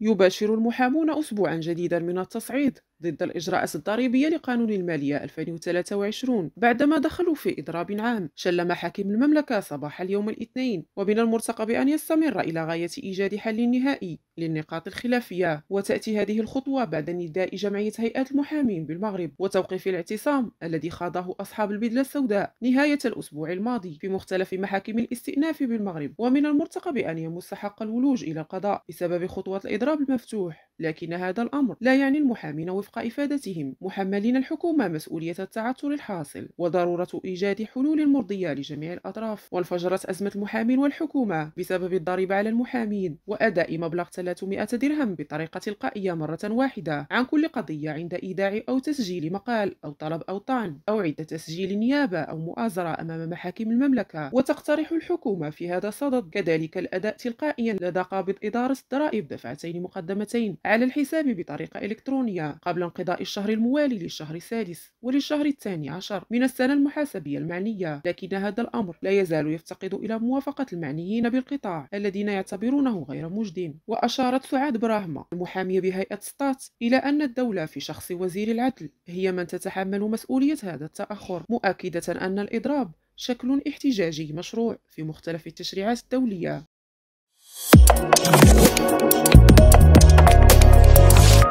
يباشر المحامون أسبوعا جديدا من التصعيد ضد الإجراءات الضريبية لقانون المالية 2023 بعدما دخلوا في إضراب عام شل محاكم المملكة صباح اليوم الاثنين ومن المرتقب أن يستمر إلى غاية إيجاد حل نهائي للنقاط الخلافية وتأتي هذه الخطوة بعد نداء جمعية هيئات المحامين بالمغرب وتوقيف الاعتصام الذي خاضه أصحاب البدلة السوداء نهاية الأسبوع الماضي في مختلف محاكم الاستئناف بالمغرب ومن المرتقب أن يمس حق الولوج إلى القضاء بسبب خطوة الإضراب المفتوح لكن هذا الأمر لا يعني المحامين وفق إفادتهم محملين الحكومة مسؤولية التعثر الحاصل وضرورة إيجاد حلول مرضية لجميع الأطراف وانفجرت أزمة المحامين والحكومة بسبب الضريبة على المحامين وأداء مبلغ 300 درهم بطريقة تلقائية مرة واحدة عن كل قضية عند إيداع أو تسجيل مقال أو طلب أو طعن أو عند تسجيل نيابة أو مؤازرة أمام محاكم المملكة وتقترح الحكومة في هذا الصدد كذلك الأداء تلقائيا لدى قابض إدارة الضرائب دفعتين مقدمتين على الحساب بطريقة إلكترونية قبل انقضاء الشهر الموالي للشهر السادس وللشهر الثاني عشر من السنة المحاسبية المعنية لكن هذا الأمر لا يزال يفتقد إلى موافقة المعنيين بالقطاع الذين يعتبرونه غير مجد وأشارت سعاد براهما المحامية بهيئة ستات إلى أن الدولة في شخص وزير العدل هي من تتحمل مسؤولية هذا التأخر مؤكدة أن الإضراب شكل احتجاجي مشروع في مختلف التشريعات الدولية